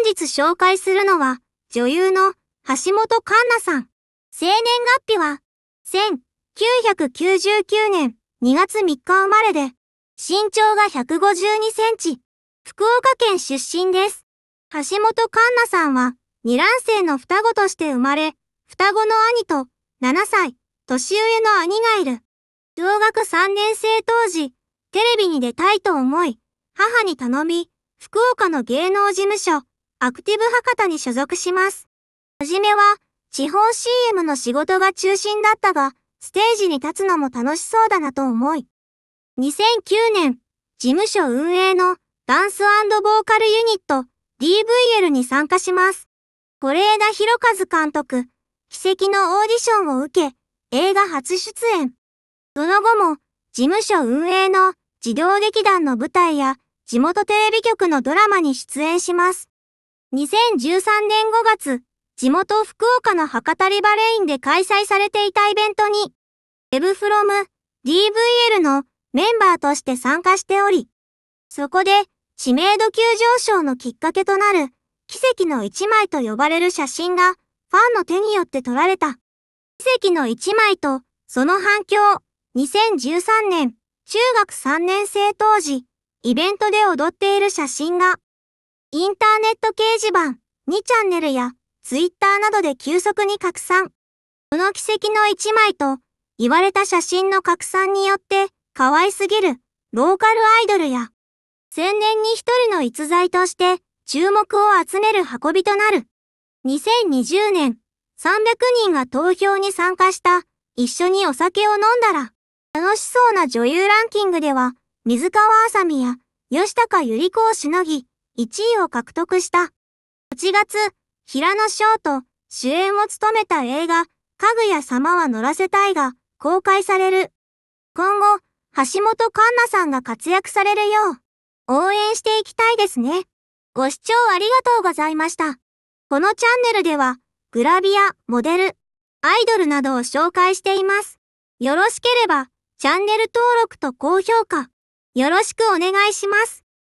本日紹介するのは、女優の橋本環奈さん。生年月日は、1999年2月3日生まれで、身長が152センチ、福岡県出身です。橋本環奈さんは、二卵生の双子として生まれ、双子の兄と7歳、年上の兄がいる。小学3年生当時、テレビに出たいと思い、母に頼み、福岡の芸能事務所、アクティブ博多に所属します。はじめは、地方 CM の仕事が中心だったが、ステージに立つのも楽しそうだなと思い、2009年、事務所運営のダンスボーカルユニット DVL に参加します。是枝裕和監督、奇跡のオーディションを受け、映画初出演。その後も、事務所運営の児童劇団の舞台や地元テレビ局のドラマに出演します。2013年5月、地元福岡の博多リバレインで開催されていたイベントに、WebFromDVL のメンバーとして参加しており、そこで知名度急上昇のきっかけとなる奇跡の一枚と呼ばれる写真がファンの手によって撮られた。奇跡の一枚とその反響、2013年中学3年生当時、イベントで踊っている写真がインターネット掲示板、2チャンネルや、ツイッターなどで急速に拡散。この奇跡の1枚と、言われた写真の拡散によって、可愛すぎる、ローカルアイドルや、千年に一人の逸材として、注目を集める運びとなる。2020年、300人が投票に参加した、一緒にお酒を飲んだら、楽しそうな女優ランキングでは、水川あさみや、吉高由里子をしのぎ、1位を獲得した。8月、平野翔と主演を務めた映画、かぐや様は乗らせたいが公開される。今後、橋本環奈さんが活躍されるよう、応援していきたいですね。ご視聴ありがとうございました。このチャンネルでは、グラビア、モデル、アイドルなどを紹介しています。よろしければ、チャンネル登録と高評価、よろしくお願いします。